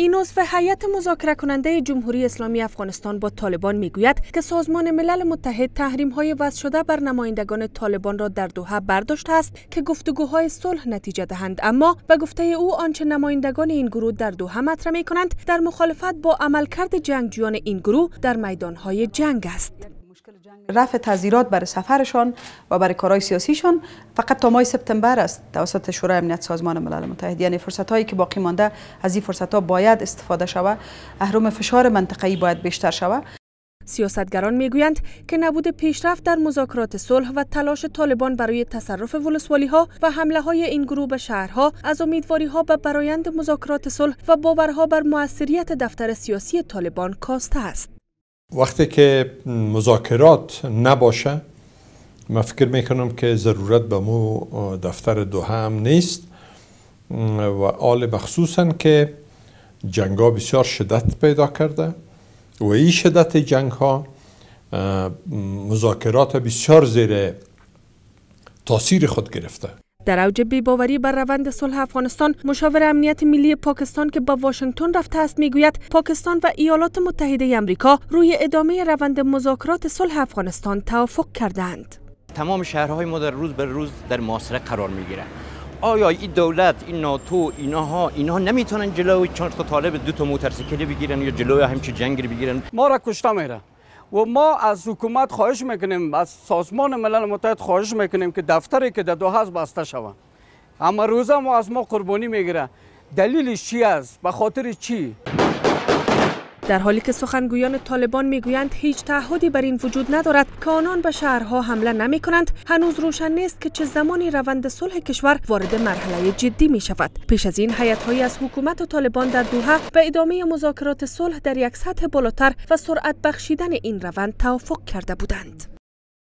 این عضو هیئت مذاکره کننده جمهوری اسلامی افغانستان با طالبان میگوید که سازمان ملل متحد تحریم های وضع شده بر نمایندگان طالبان را در دوحه برداشت است که گفتگوهای صلح نتیجه دهند اما به گفته او آنچه نمایندگان این گروه در دوحه مطرح می کنند در مخالفت با عملکرد جنگجویان این گروه در میدان های جنگ است رفع تذیرات برای سفرشان و برای کارهای سیاسیشان فقط تا ماه سپتامبر است توسط شورای امنیت سازمان ملل متحد یعنی فرصت که باقی مانده از این فرصت ها باید استفاده شود اهرم فشار منطقه‌ای باید بیشتر شود سیاستگران میگویند که نبود پیشرفت در مذاکرات صلح و تلاش طالبان برای تصرف ولسوالی ها و حمله های این گروه به شهرها از امیدواری ها به برایند مذاکرات صلح و باورها بر موثریت دفتر سیاسی طالبان کاسته است وقتی که مذاکرات نباشه من فکر میکنم که ضرورت به مو دفتر دو هم نیست و آل مخصوصا که جنگ ها بسیار شدت پیدا کرده و این شدت جنگ ها مذاکرات بسیار زیر تاثیر خود گرفته در اوج بیباوری بر روند صلح افغانستان مشاور امنیت ملی پاکستان که با واشنگتن رفته است میگوید پاکستان و ایالات متحده آمریکا روی ادامه روند مذاکرات صلح افغانستان توافق کردند تمام شهرهای ما در روز به روز در محاصره قرار میگیرند آیا این دولت این ناتو اینها اینها نمیتونن جلوی چند تا طالب دو تا بگیرن یا جلوی همچی جنگی بگیرن ما را کشته میره و ما از حکومت خواهش میکنیم از سازمان ملل متحد خواهش میکنیم که دفتری که در دو هست بسته شوند اما روزه ما از ما قربانی میگیره دلیلش چی است به خاطر چی در حالی که سخنگویان طالبان میگویند هیچ تعهدی بر این وجود ندارد که آنان به شهرها حمله نمی کنند هنوز روشن نیست که چه زمانی روند صلح کشور وارد مرحله جدی می شود پیش از این هیئت‌های از حکومت و طالبان در دوحه به ادامه مذاکرات صلح در یک سطح بالاتر و سرعت بخشیدن این روند توافق کرده بودند